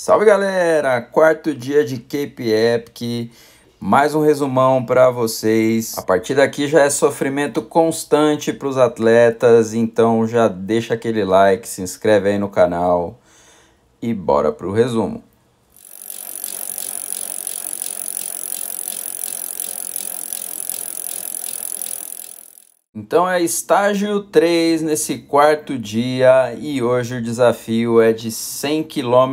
Salve galera! Quarto dia de Cape Epic, mais um resumão para vocês. A partir daqui já é sofrimento constante para os atletas, então já deixa aquele like, se inscreve aí no canal e bora pro resumo. Então é estágio 3 nesse quarto dia e hoje o desafio é de 100 km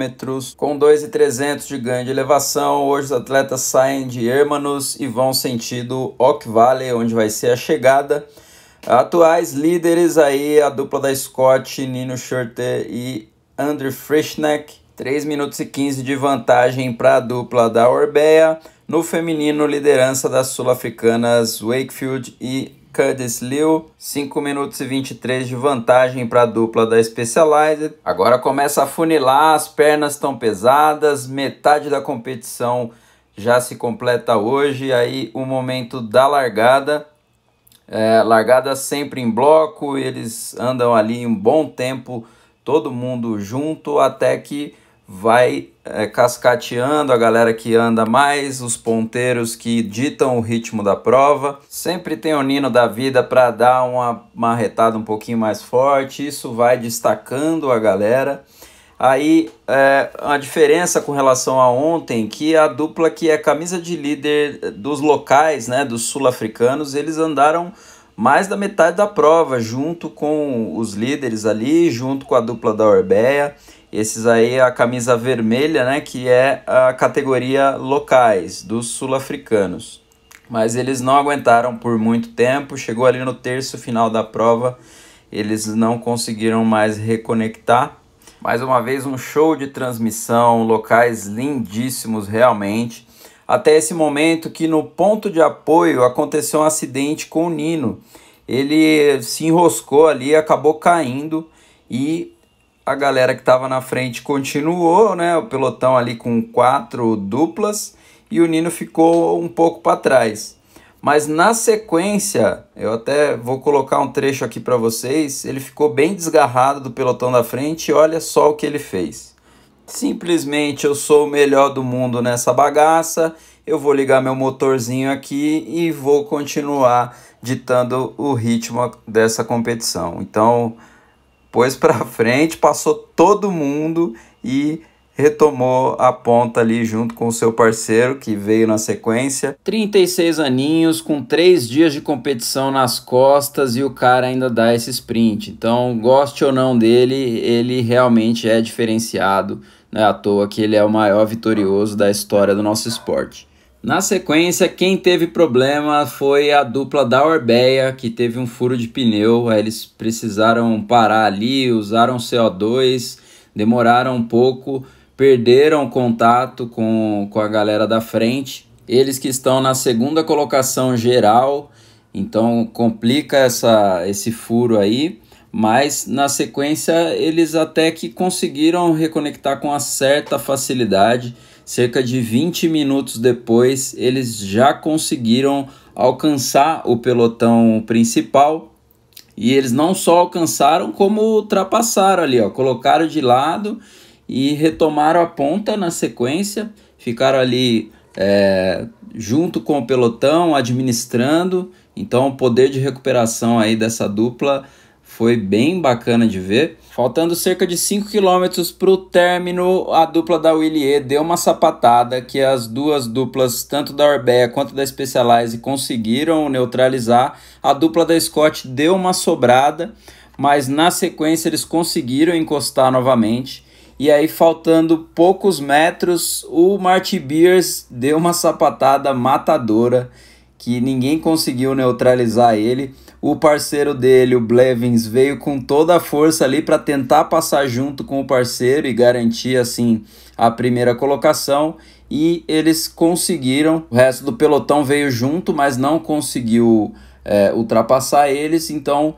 com 2.300 de ganho de elevação. Hoje os atletas saem de Hermanus e vão sentido Oak Valley, onde vai ser a chegada. Atuais líderes aí, a dupla da Scott, Nino Schurter e Andrew Frischneck. 3 minutos e 15 de vantagem para a dupla da Orbea. No feminino, liderança das sul-africanas Wakefield e Cudis Liu, 5 minutos e 23 de vantagem para a dupla da Specialized. Agora começa a funilar, as pernas estão pesadas, metade da competição já se completa hoje, aí o momento da largada. É, largada sempre em bloco, eles andam ali um bom tempo, todo mundo junto, até que vai é, cascateando a galera que anda mais, os ponteiros que ditam o ritmo da prova. Sempre tem o Nino da vida para dar uma marretada um pouquinho mais forte, isso vai destacando a galera. Aí é, a diferença com relação a ontem que a dupla que é camisa de líder dos locais, né, dos sul-africanos, eles andaram mais da metade da prova junto com os líderes ali, junto com a dupla da Orbeia. Esses aí, a camisa vermelha, né, que é a categoria locais dos sul-africanos. Mas eles não aguentaram por muito tempo, chegou ali no terço final da prova, eles não conseguiram mais reconectar. Mais uma vez, um show de transmissão, locais lindíssimos realmente. Até esse momento que no ponto de apoio aconteceu um acidente com o Nino. Ele se enroscou ali, acabou caindo e a galera que estava na frente continuou, né? O pelotão ali com quatro duplas e o Nino ficou um pouco para trás. Mas na sequência, eu até vou colocar um trecho aqui para vocês, ele ficou bem desgarrado do pelotão da frente e olha só o que ele fez. Simplesmente eu sou o melhor do mundo nessa bagaça, eu vou ligar meu motorzinho aqui e vou continuar ditando o ritmo dessa competição. Então, depois para frente passou todo mundo e retomou a ponta ali junto com o seu parceiro que veio na sequência. 36 aninhos com 3 dias de competição nas costas e o cara ainda dá esse sprint. Então, goste ou não dele, ele realmente é diferenciado. Não é à toa que ele é o maior vitorioso da história do nosso esporte. Na sequência, quem teve problema foi a dupla da Orbeia, que teve um furo de pneu. Eles precisaram parar ali, usaram CO2, demoraram um pouco, perderam contato com, com a galera da frente. Eles que estão na segunda colocação geral, então complica essa, esse furo aí. Mas na sequência eles até que conseguiram reconectar com uma certa facilidade cerca de 20 minutos depois, eles já conseguiram alcançar o pelotão principal. E eles não só alcançaram, como ultrapassaram ali, ó, colocaram de lado e retomaram a ponta na sequência, ficaram ali é, junto com o pelotão, administrando. Então, o poder de recuperação aí dessa dupla foi bem bacana de ver. Faltando cerca de 5 km para o término, a dupla da Willier deu uma sapatada que as duas duplas, tanto da Orbea quanto da Specialized, conseguiram neutralizar. A dupla da Scott deu uma sobrada, mas na sequência eles conseguiram encostar novamente. E aí, faltando poucos metros, o Marty Beers deu uma sapatada matadora que ninguém conseguiu neutralizar ele. O parceiro dele, o Blevins, veio com toda a força ali para tentar passar junto com o parceiro e garantir assim a primeira colocação. E eles conseguiram. O resto do pelotão veio junto, mas não conseguiu é, ultrapassar eles. Então,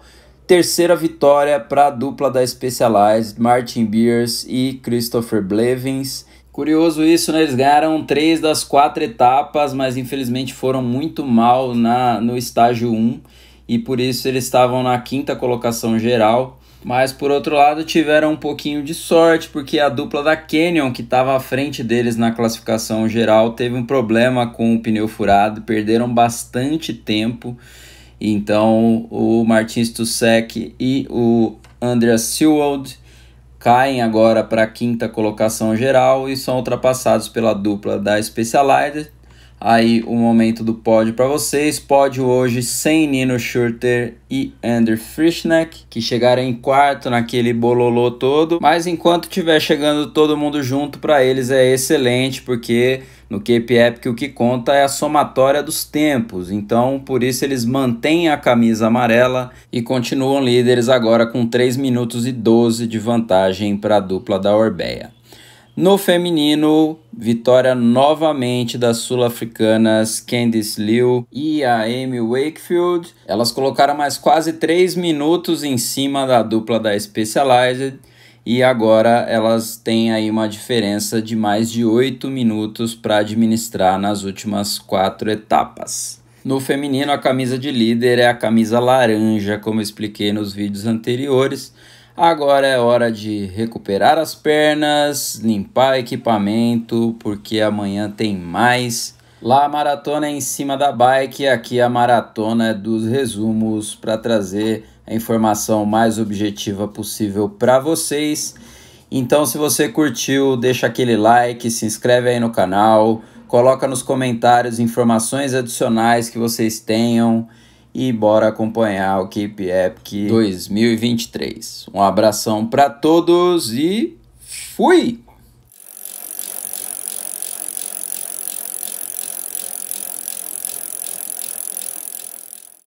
terceira vitória para a dupla da Specialized, Martin Beers e Christopher Blevins. Curioso isso, né? Eles ganharam três das quatro etapas, mas infelizmente foram muito mal na, no estágio 1 e por isso eles estavam na quinta colocação geral. Mas por outro lado, tiveram um pouquinho de sorte, porque a dupla da Canyon, que estava à frente deles na classificação geral, teve um problema com o pneu furado, perderam bastante tempo. Então, o Martins Tusek e o Andreas Sewald caem agora para a quinta colocação geral e são ultrapassados pela dupla da Specialized aí o momento do pódio para vocês. Pódio hoje sem Nino Schurter e Andrew Frischneck, que chegaram em quarto naquele bololô todo. Mas enquanto tiver chegando todo mundo junto, para eles é excelente, porque no Cape Epic o que conta é a somatória dos tempos. Então, por isso eles mantêm a camisa amarela e continuam líderes agora com 3 minutos e 12 de vantagem para a dupla da Orbeia. No feminino, Vitória novamente das sul-africanas Candice Liu e a Amy Wakefield. Elas colocaram mais quase 3 minutos em cima da dupla da Specialized e agora elas têm aí uma diferença de mais de 8 minutos para administrar nas últimas quatro etapas. No feminino, a camisa de líder é a camisa laranja, como expliquei nos vídeos anteriores. Agora é hora de recuperar as pernas, limpar equipamento, porque amanhã tem mais. Lá a maratona é em cima da bike, aqui a maratona é dos resumos para trazer a informação mais objetiva possível para vocês. Então, se você curtiu, deixa aquele like, se inscreve aí no canal, coloca nos comentários informações adicionais que vocês tenham e bora acompanhar o Keep Epic 2023. Um abração para todos e fui!